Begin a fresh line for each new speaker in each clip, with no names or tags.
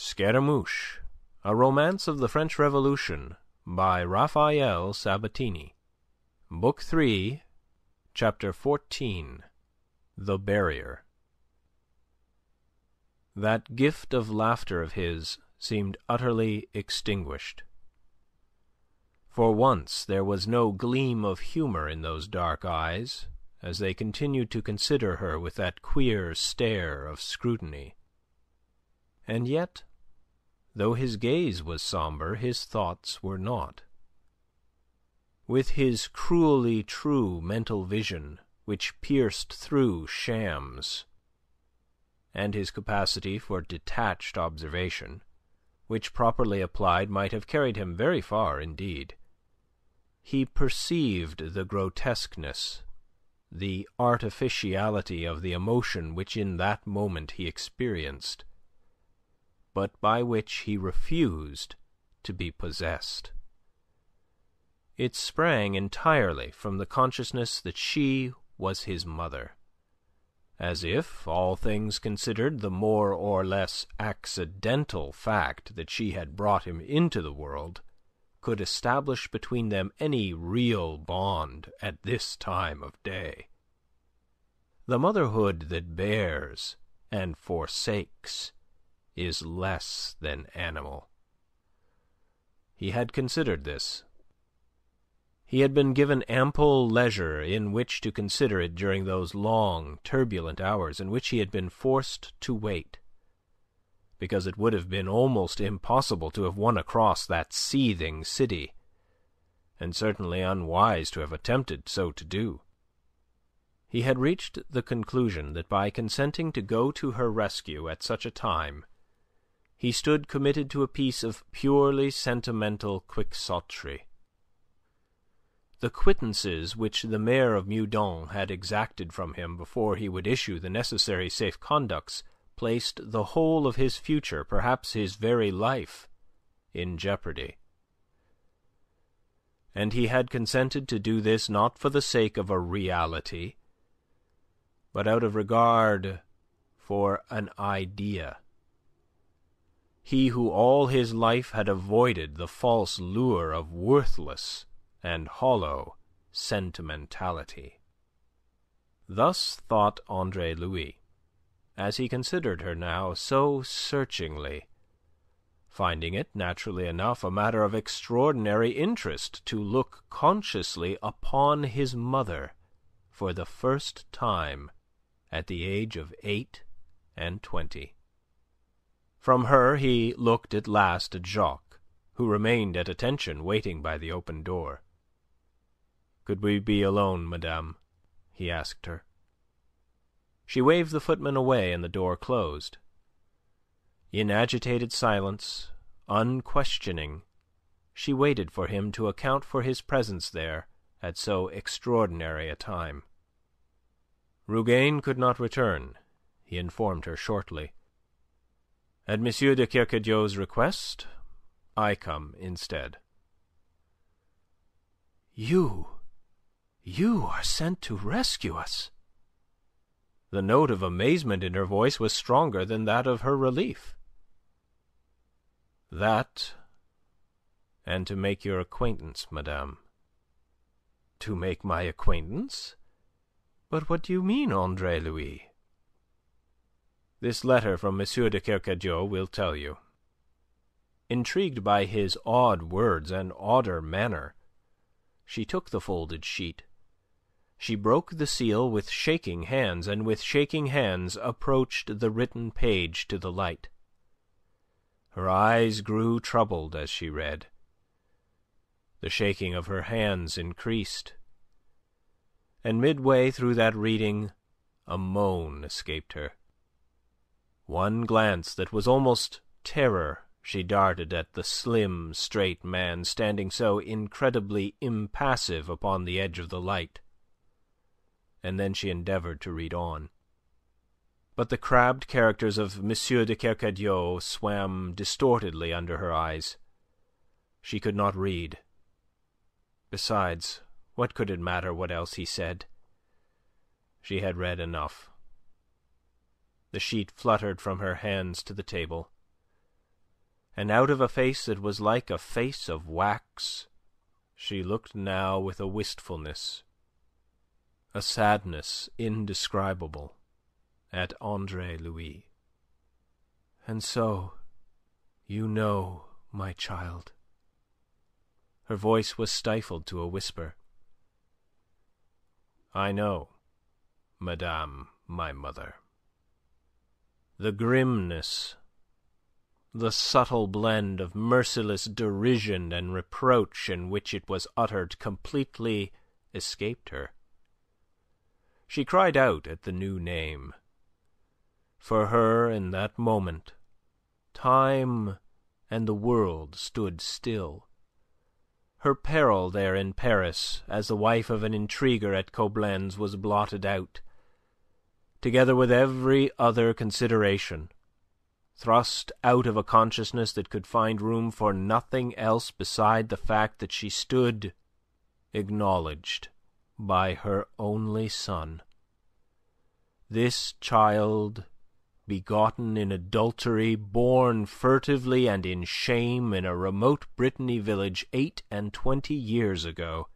SCARAMOUCHE A Romance of the French Revolution by Raphael Sabatini Book Three, Chapter XIV The Barrier That gift of laughter of his seemed utterly extinguished. For once there was no gleam of humour in those dark eyes as they continued to consider her with that queer stare of scrutiny. And yet Though his gaze was sombre, his thoughts were not. With his cruelly true mental vision which pierced through shams, and his capacity for detached observation, which properly applied might have carried him very far indeed, he perceived the grotesqueness, the artificiality of the emotion which in that moment he experienced but by which he refused to be possessed. It sprang entirely from the consciousness that she was his mother, as if, all things considered, the more or less accidental fact that she had brought him into the world could establish between them any real bond at this time of day. The motherhood that bears and forsakes is less than animal. He had considered this. He had been given ample leisure in which to consider it during those long, turbulent hours in which he had been forced to wait, because it would have been almost impossible to have won across that seething city, and certainly unwise to have attempted so to do. He had reached the conclusion that by consenting to go to her rescue at such a time he stood committed to a piece of purely sentimental quixotry. The quittances which the mayor of Meudon had exacted from him before he would issue the necessary safe conducts placed the whole of his future, perhaps his very life, in jeopardy. And he had consented to do this not for the sake of a reality, but out of regard for an idea he who all his life had avoided the false lure of worthless and hollow sentimentality. Thus thought Andre Louis, as he considered her now so searchingly, finding it, naturally enough, a matter of extraordinary interest to look consciously upon his mother for the first time at the age of eight and twenty. From her he looked at last at Jacques, who remained at attention waiting by the open door. "Could we be alone, madame?" he asked her. She waved the footman away, and the door closed. In agitated silence, unquestioning, she waited for him to account for his presence there at so extraordinary a time. Rougain could not return, he informed her shortly. At Monsieur de Kercadiou's request I come instead." "You you are sent to rescue us?" The note of amazement in her voice was stronger than that of her relief. "That, and to make your acquaintance, madame." "To make my acquaintance? But what do you mean, Andre Louis?" This letter from M. de Kercadiou will tell you." Intrigued by his odd words and odder manner, she took the folded sheet. She broke the seal with shaking hands, and with shaking hands approached the written page to the light. Her eyes grew troubled as she read. The shaking of her hands increased, and midway through that reading a moan escaped her. One glance that was almost terror she darted at the slim, straight man standing so incredibly impassive upon the edge of the light, and then she endeavoured to read on. But the crabbed characters of M. de Kercadiou swam distortedly under her eyes. She could not read. Besides, what could it matter what else he said? She had read enough. The sheet fluttered from her hands to the table, and out of a face that was like a face of wax she looked now with a wistfulness, a sadness indescribable, at Andre Louis. "And so you know, my child." Her voice was stifled to a whisper. "I know, madame my mother." the grimness, the subtle blend of merciless derision and reproach in which it was uttered completely escaped her. She cried out at the new name. For her, in that moment, time and the world stood still. Her peril there in Paris as the wife of an intriguer at Coblenz was blotted out together with every other consideration, thrust out of a consciousness that could find room for nothing else beside the fact that she stood acknowledged by her only son, this child begotten in adultery, born furtively and in shame in a remote Brittany village eight and twenty years ago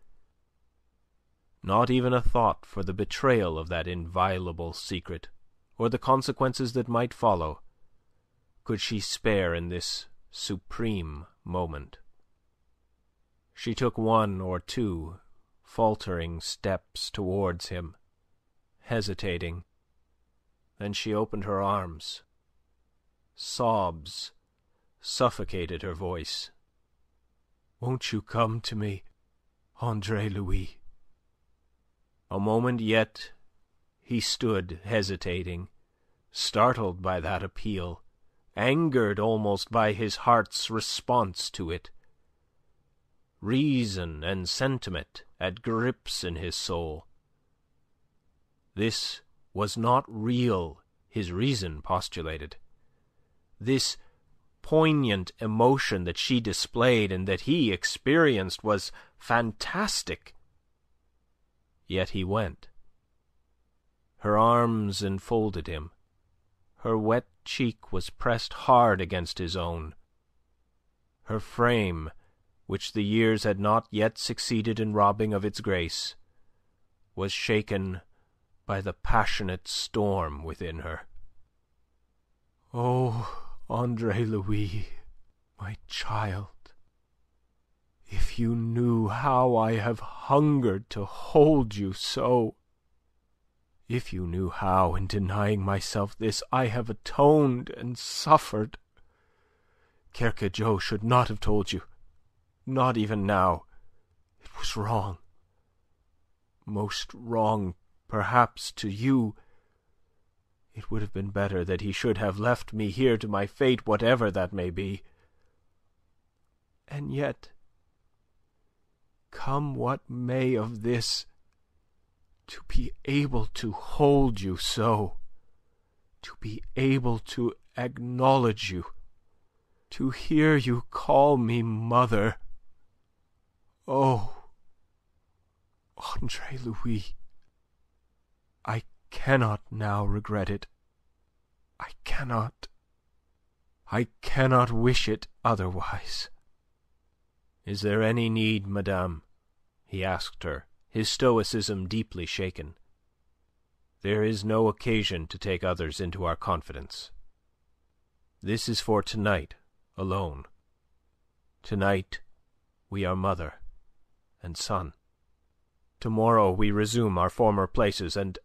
not even a thought for the betrayal of that inviolable secret, or the consequences that might follow, could she spare in this supreme moment. She took one or two faltering steps towards him, hesitating. Then she opened her arms. Sobs suffocated her voice. Won't you come to me, Andre Louis? A moment yet he stood hesitating, startled by that appeal, angered almost by his heart's response to it. Reason and sentiment at grips in his soul. This was not real, his reason postulated. This poignant emotion that she displayed and that he experienced was fantastic Yet he went. Her arms enfolded him. Her wet cheek was pressed hard against his own. Her frame, which the years had not yet succeeded in robbing of its grace, was shaken by the passionate storm within her. "Oh, Andre Louis, my child!" If you knew how I have hungered to hold you so, if you knew how in denying myself this I have atoned and suffered... Kercadiou should not have told you, not even now. It was wrong, most wrong perhaps to you. It would have been better that he should have left me here to my fate, whatever that may be. And yet come what may of this, to be able to hold you so, to be able to acknowledge you, to hear you call me mother oh, Andre Louis, I cannot now regret it. I cannot. I cannot wish it otherwise. "Is there any need, madame?" he asked her, his stoicism deeply shaken. "There is no occasion to take others into our confidence. This is for to night alone. To night we are mother and son. To morrow we resume our former places, and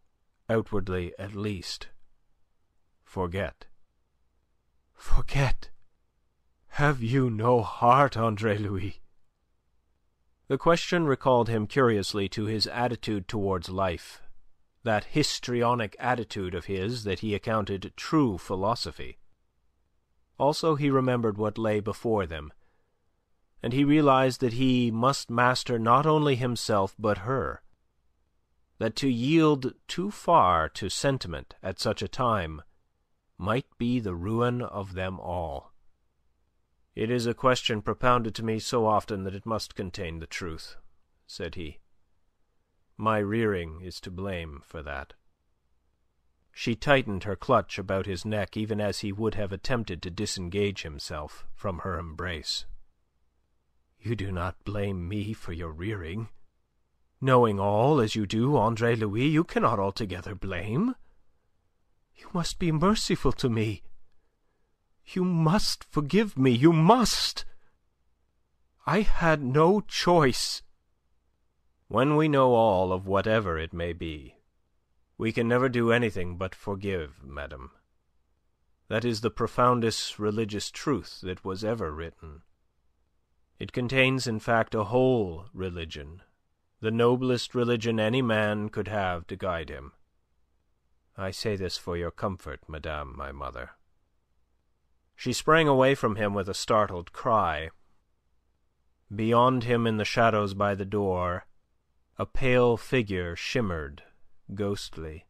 outwardly at least forget." "Forget? Have you no heart, Andre Louis?" The question recalled him curiously to his attitude towards life, that histrionic attitude of his that he accounted true philosophy. Also he remembered what lay before them, and he realized that he must master not only himself but her, that to yield too far to sentiment at such a time might be the ruin of them all. "It is a question propounded to me so often that it must contain the truth," said he. "My rearing is to blame for that." She tightened her clutch about his neck even as he would have attempted to disengage himself from her embrace. "You do not blame me for your rearing. Knowing all as you do, Andre Louis, you cannot altogether blame. You must be merciful to me. You must forgive me. You must. I had no choice." When we know all of whatever it may be, we can never do anything but forgive, madame. That is the profoundest religious truth that was ever written. It contains, in fact, a whole religion, the noblest religion any man could have to guide him. I say this for your comfort, madame my mother. She sprang away from him with a startled cry. Beyond him in the shadows by the door a pale figure shimmered, ghostly.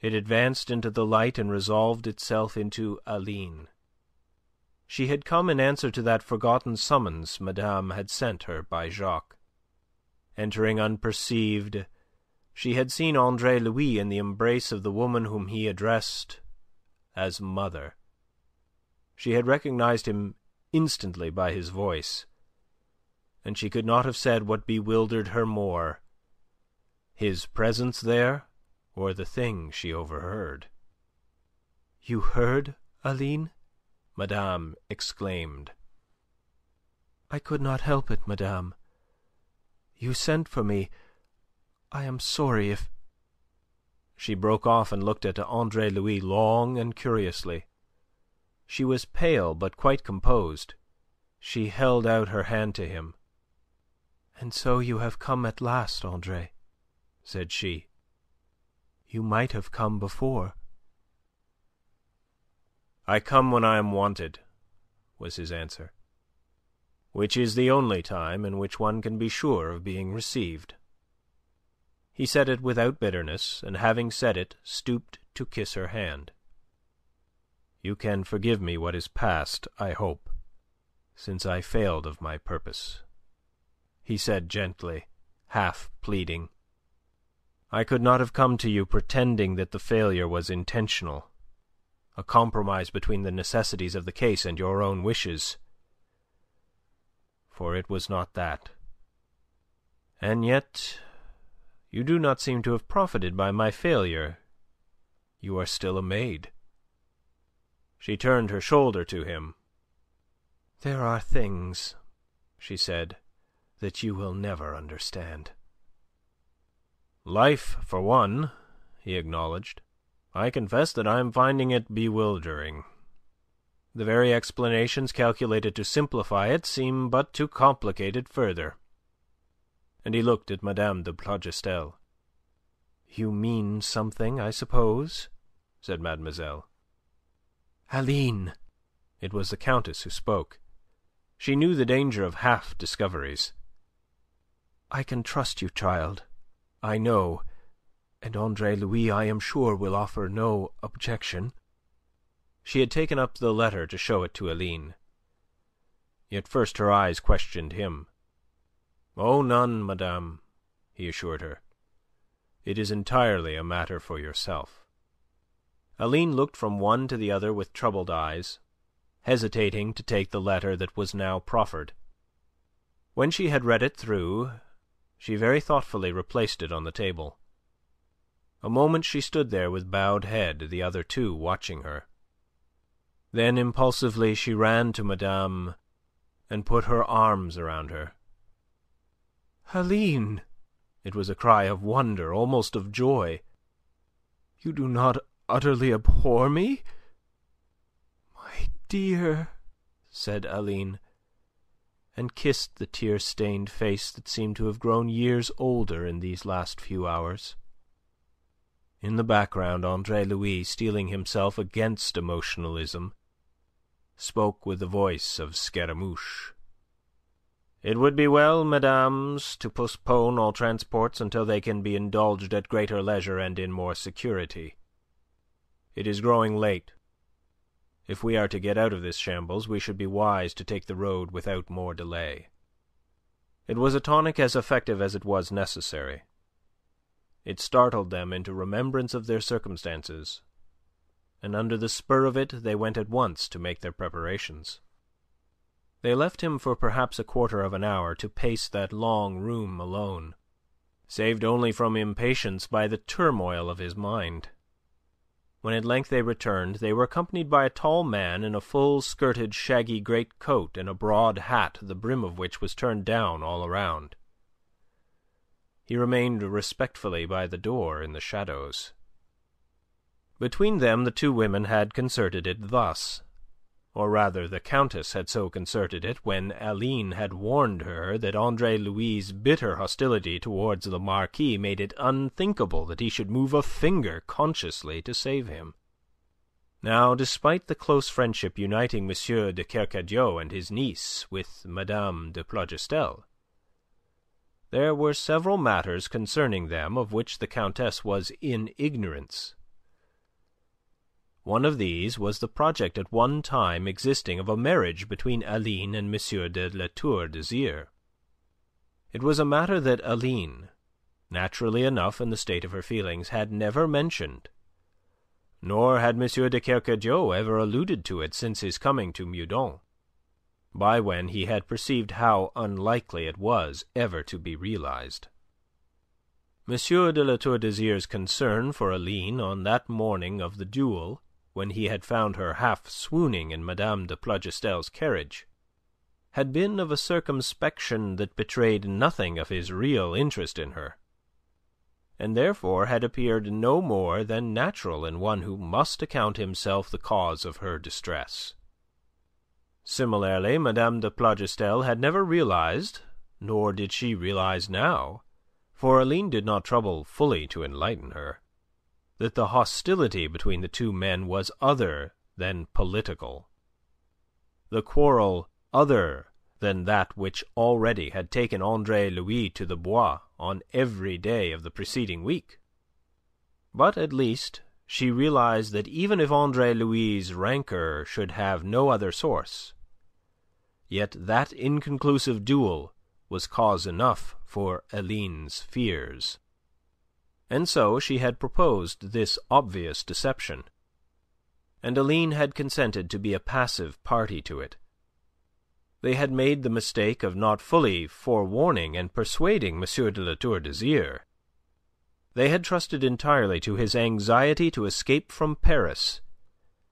It advanced into the light and resolved itself into Aline. She had come in answer to that forgotten summons madame had sent her by Jacques. Entering unperceived, she had seen Andre Louis in the embrace of the woman whom he addressed as mother. She had recognized him instantly by his voice, and she could not have said what bewildered her more his presence there or the thing she overheard. "You heard, Aline?" madame exclaimed. "I could not help it, madame. You sent for me. I am sorry if..." She broke off and looked at Andre Louis long and curiously. She was pale, but quite composed. She held out her hand to him. "And so you have come at last, Andre," said she. "You might have come before." "I come when I am wanted," was his answer, "which is the only time in which one can be sure of being received." He said it without bitterness, and having said it stooped to kiss her hand. You can forgive me what is past, I hope, since I failed of my purpose," he said gently, half pleading. "I could not have come to you pretending that the failure was intentional a compromise between the necessities of the case and your own wishes for it was not that. And yet you do not seem to have profited by my failure. You are still a maid. She turned her shoulder to him. "There are things," she said, "that you will never understand." "Life for one," he acknowledged. "I confess that I am finding it bewildering. The very explanations calculated to simplify it seem but to complicate it further." And he looked at Madame de Plougastel. "You mean something, I suppose?" said mademoiselle. "Aline!" It was the Countess who spoke. She knew the danger of half discoveries. "I can trust you, child, I know, and Andre Louis I am sure will offer no objection." She had taken up the letter to show it to Aline. Yet first her eyes questioned him. "Oh, none, madame," he assured her. "It is entirely a matter for yourself." Aline looked from one to the other with troubled eyes, hesitating to take the letter that was now proffered. When she had read it through, she very thoughtfully replaced it on the table. A moment she stood there with bowed head, the other two watching her. Then impulsively she ran to madame and put her arms around her. "Aline!" It was a cry of wonder, almost of joy. "You do not utterly abhor me?" "My dear," said Aline, and kissed the tear stained face that seemed to have grown years older in these last few hours. In the background Andre Louis, steeling himself against emotionalism, spoke with the voice of Scaramouche. "It would be well, mesdames, to postpone all transports until they can be indulged at greater leisure and in more security. It is growing late. If we are to get out of this shambles, we should be wise to take the road without more delay." It was a tonic as effective as it was necessary. It startled them into remembrance of their circumstances, and under the spur of it they went at once to make their preparations. They left him for perhaps a quarter of an hour to pace that long room alone, saved only from impatience by the turmoil of his mind. When at length they returned, they were accompanied by a tall man in a full skirted shaggy great coat and a broad hat the brim of which was turned down all around. He remained respectfully by the door in the shadows. Between them the two women had concerted it thus. Or rather, the Countess had so concerted it when Aline had warned her that Andre Louis' bitter hostility towards the Marquis made it unthinkable that he should move a finger consciously to save him. Now, despite the close friendship uniting M. de Kercadiou and his niece with Mme. de Plougastel, there were several matters concerning them of which the Countess was in ignorance. One of these was the project at one time existing of a marriage between Aline and M. de La Tour d'Azyr. It was a matter that Aline, naturally enough in the state of her feelings, had never mentioned, nor had M. de Kercadiou ever alluded to it since his coming to Meudon, by when he had perceived how unlikely it was ever to be realized. M. de La Tour d'Azyr's concern for Aline on that morning of the duel when he had found her half swooning in Madame de Plougastel's carriage, had been of a circumspection that betrayed nothing of his real interest in her, and therefore had appeared no more than natural in one who must account himself the cause of her distress. Similarly, Madame de Plougastel had never realized, nor did she realize now, for Aline did not trouble fully to enlighten her that the hostility between the two men was other than political, the quarrel other than that which already had taken Andre Louis to the Bois on every day of the preceding week. But at least she realized that even if Andre Louis' rancour should have no other source, yet that inconclusive duel was cause enough for Aline's fears. And so she had proposed this obvious deception, and Aline had consented to be a passive party to it. They had made the mistake of not fully forewarning and persuading M. de La Tour d'Azyr. They had trusted entirely to his anxiety to escape from Paris,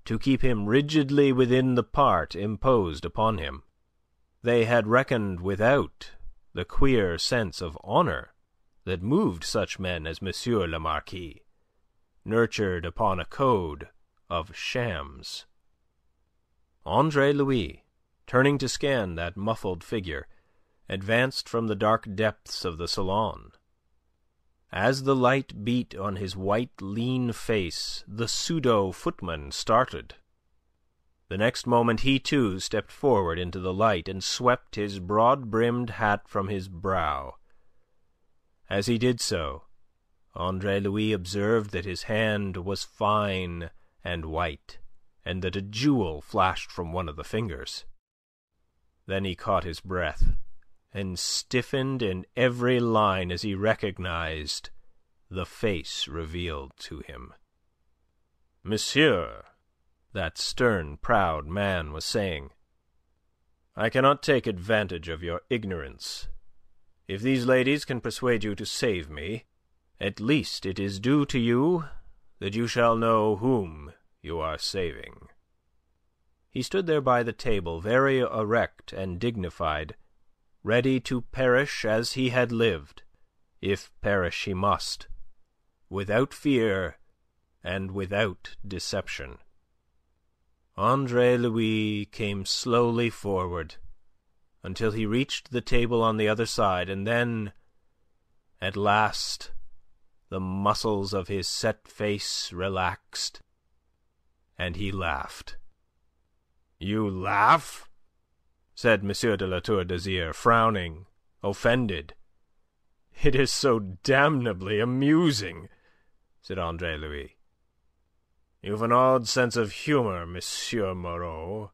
to keep him rigidly within the part imposed upon him. They had reckoned without the queer sense of honour that moved such men as Monsieur le Marquis, nurtured upon a code of shams. Andre Louis, turning to scan that muffled figure, advanced from the dark depths of the salon. As the light beat on his white, lean face, the pseudo-footman started. The next moment he, too, stepped forward into the light, and swept his broad-brimmed hat from his brow, as he did so, Andre Louis observed that his hand was fine and white, and that a jewel flashed from one of the fingers. Then he caught his breath, and stiffened in every line as he recognized the face revealed to him. "Monsieur," that stern, proud man was saying, "I cannot take advantage of your ignorance. If these ladies can persuade you to save me, at least it is due to you that you shall know whom you are saving." He stood there by the table, very erect and dignified, ready to perish as he had lived, if perish he must, without fear and without deception. Andre Louis came slowly forward until he reached the table on the other side, and then at last the muscles of his set face relaxed, and he laughed. "You laugh?" said M. de La Tour d'Azyr, frowning, offended. "It is so damnably amusing," said Andre Louis. "You've an odd sense of humour, Monsieur Moreau.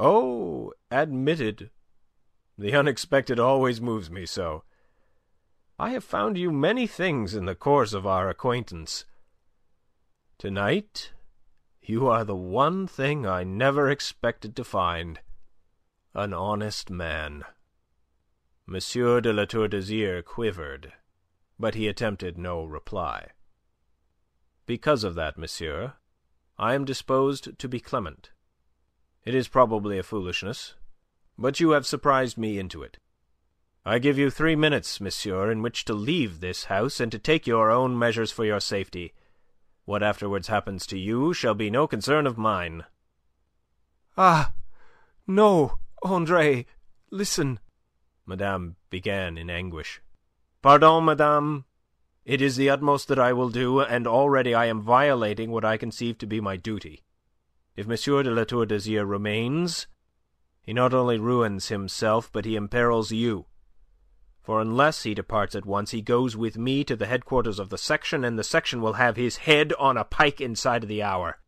"Oh, admitted. The unexpected always moves me so. I have found you many things in the course of our acquaintance. To night you are the one thing I never expected to find an honest man." Monsieur de La Tour d'Azyr quivered, but he attempted no reply. "Because of that, monsieur, I am disposed to be clement. It is probably a foolishness, but you have surprised me into it. I give you three minutes, monsieur, in which to leave this house and to take your own measures for your safety. What afterwards happens to you shall be no concern of mine." "Ah, no, Andre! Listen!" madame began in anguish. "Pardon, madame. It is the utmost that I will do, and already I am violating what I conceive to be my duty. If Monsieur de La Tour d'Azyr remains, he not only ruins himself, but he imperils you, for unless he departs at once he goes with me to the headquarters of the section, and the section will have his head on a pike inside of the hour.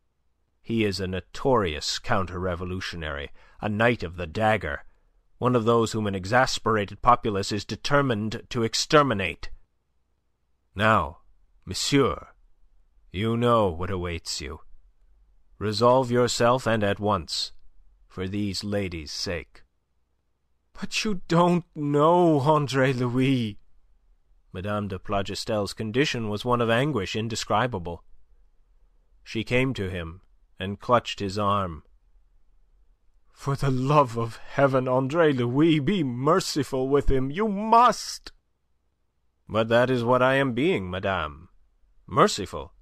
He is a notorious counter revolutionary, a knight of the dagger, one of those whom an exasperated populace is determined to exterminate. Now, monsieur, you know what awaits you. Resolve yourself, and at once, for these ladies' sake." "But you don't know, Andre Louis." Madame de Plagestel's condition was one of anguish indescribable. She came to him and clutched his arm. "For the love of Heaven, Andre Louis, be merciful with him. You must!" "But that is what I am being, madame merciful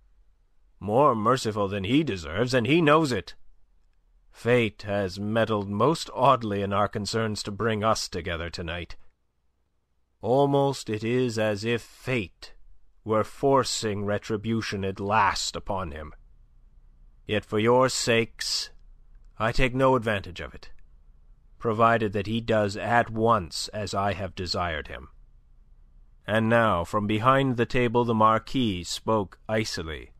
more merciful than he deserves, and he knows it. Fate has meddled most oddly in our concerns to bring us together tonight. Almost it is as if Fate were forcing retribution at last upon him. Yet for your sakes I take no advantage of it, provided that he does at once as I have desired him. And now, from behind the table, the Marquis spoke icily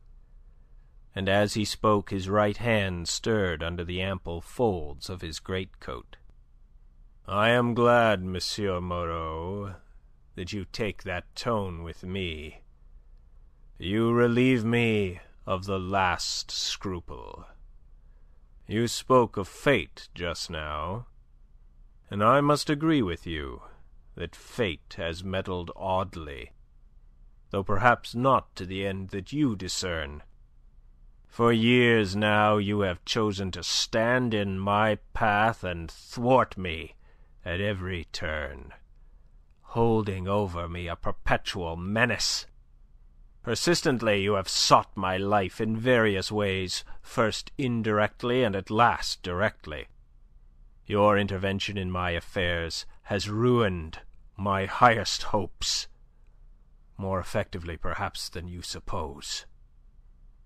and as he spoke his right hand stirred under the ample folds of his greatcoat. "I am glad, Monsieur Moreau, that you take that tone with me. You relieve me of the last scruple. You spoke of Fate just now, and I must agree with you that Fate has meddled oddly, though perhaps not to the end that you discern. For years now you have chosen to stand in my path and thwart me at every turn, holding over me a perpetual menace. Persistently you have sought my life in various ways, first indirectly and at last directly. Your intervention in my affairs has ruined my highest hopes, more effectively perhaps than you suppose.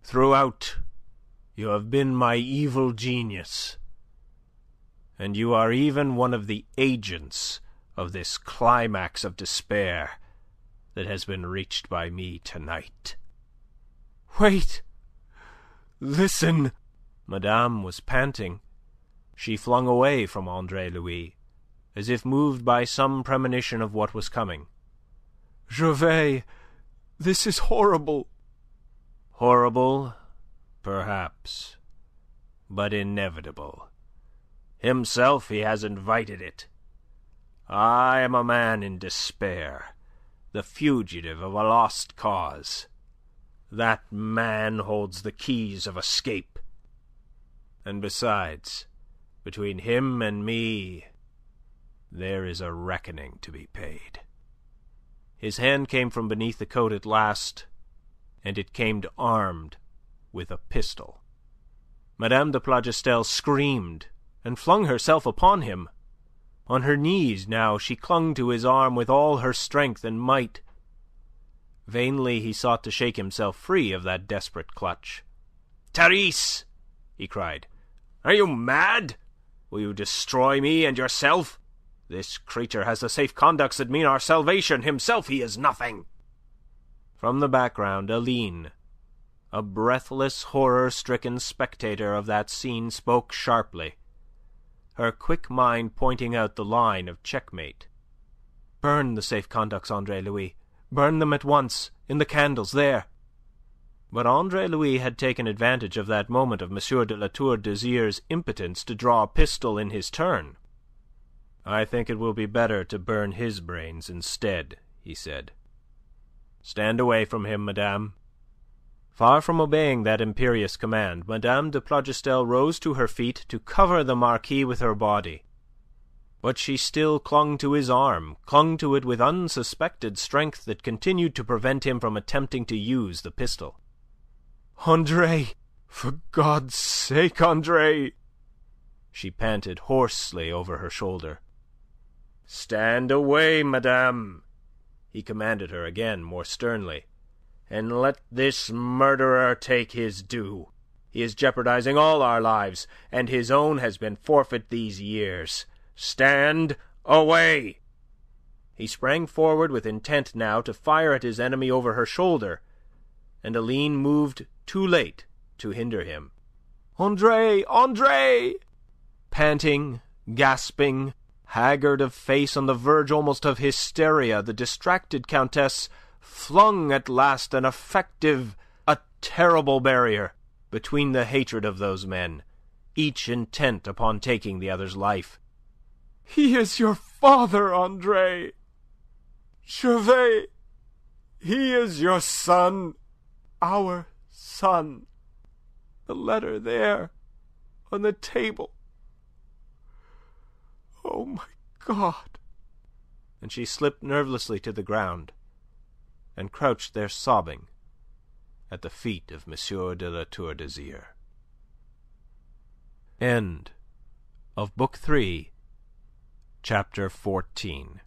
Throughout you have been my evil genius, and you are even one of the agents of this climax of despair that has been reached by me to night." "Wait! Listen!" Madame was panting. She flung away from Andre Louis, as if moved by some premonition of what was coming. "Gervais, this is horrible! Horrible, perhaps, but inevitable. Himself he has invited it. I am a man in despair, the fugitive of a lost cause. That man holds the keys of escape. And besides, between him and me there is a reckoning to be paid. His hand came from beneath the coat at last and it came armed with a pistol. Madame de Plagestel screamed, and flung herself upon him. On her knees now she clung to his arm with all her strength and might. Vainly he sought to shake himself free of that desperate clutch. "Therese!" he cried. "Are you mad? Will you destroy me and yourself? This creature has the safe conducts that mean our salvation. Himself he is nothing from the background, Aline, a breathless, horror stricken spectator of that scene, spoke sharply, her quick mind pointing out the line of checkmate. "Burn the safe conducts, Andre Louis. Burn them at once, in the candles, there!" But Andre Louis had taken advantage of that moment of M. de La Tour d'Azyr's impotence to draw a pistol in his turn. "I think it will be better to burn his brains instead," he said. Stand away from him, madame." Far from obeying that imperious command, Madame de Plougastel rose to her feet to cover the Marquis with her body. But she still clung to his arm, clung to it with unsuspected strength that continued to prevent him from attempting to use the pistol. "Andre! For God's sake, Andre!" she panted hoarsely over her shoulder. "Stand away, madame!" he commanded her again more sternly. "And let this murderer take his due. He is jeopardizing all our lives, and his own has been forfeit these years. Stand away!" He sprang forward with intent now to fire at his enemy over her shoulder, and Aline moved too late to hinder him. "Andre! Andre!" Panting, gasping, Haggard of face, on the verge almost of hysteria, the distracted Countess flung at last an effective, a terrible barrier between the hatred of those men, each intent upon taking the other's life. "He is your father, Andre! Gervais, he is your son! Our son! The letter there, on the table! Oh, my God!" And she slipped nervelessly to the ground, and crouched there sobbing at the feet of M. de La Tour d'Azyr. CHAPTER XV